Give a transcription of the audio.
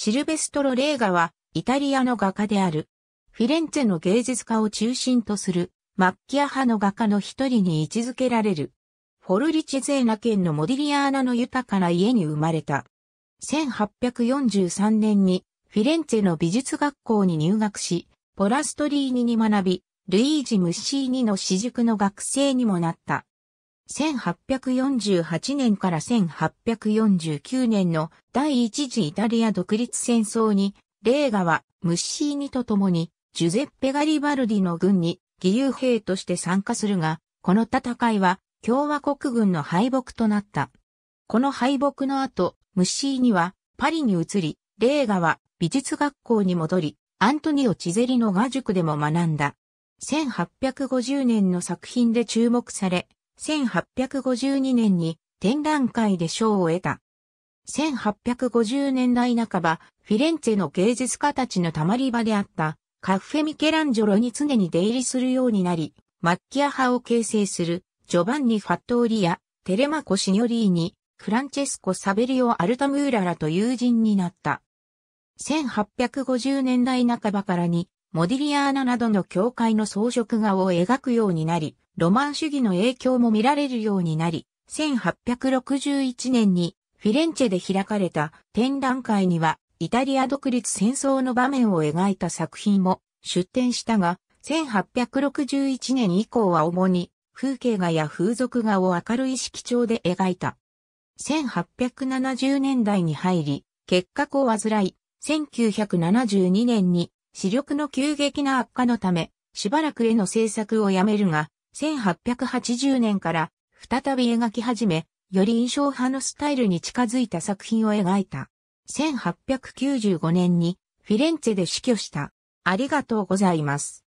シルベストロ・レーガは、イタリアの画家である。フィレンツェの芸術家を中心とする、マッキア派の画家の一人に位置づけられる。フォルリチゼーナ県のモディリアーナの豊かな家に生まれた。1843年にフィレンツェの美術学校に入学し、ポラストリーニに学び、ルイージ・ムッシーニの私塾の学生にもなった。1848年から1849年の第一次イタリア独立戦争に、レーガはムッシーニと共に、ジュゼッペ・ガリバルディの軍に義勇兵として参加するが、この戦いは共和国軍の敗北となった。この敗北の後、ムッシーニはパリに移り、レーガは美術学校に戻り、アントニオ・チゼリの画塾でも学んだ。1850年の作品で注目され、1852年に展覧会で賞を得た。1850年代半ば、フィレンツェの芸術家たちのたまり場であったカッフェ・ミケランジョロに常に出入りするようになり、マッキア派を形成するジョバンニ・ファットーリア、テレマコ・シニョリーニ、フランチェスコ・サベリオ・アルタムーララと友人になった。1850年代半ばからに、モディリアーナなどの教会の装飾画を描くようになり、ロマン主義の影響も見られるようになり、1861年にフィレンチェで開かれた展覧会にはイタリア独立戦争の場面を描いた作品も出展したが、1861年以降は主に風景画や風俗画を明るい色調で描いた。1870年代に入り、結核を患い、1972年に視力の急激な悪化のため、しばらく絵の制作をやめるが、1880年から再び描き始め、より印象派のスタイルに近づいた作品を描いた。1895年にフィレンツェで死去した。ありがとうございます。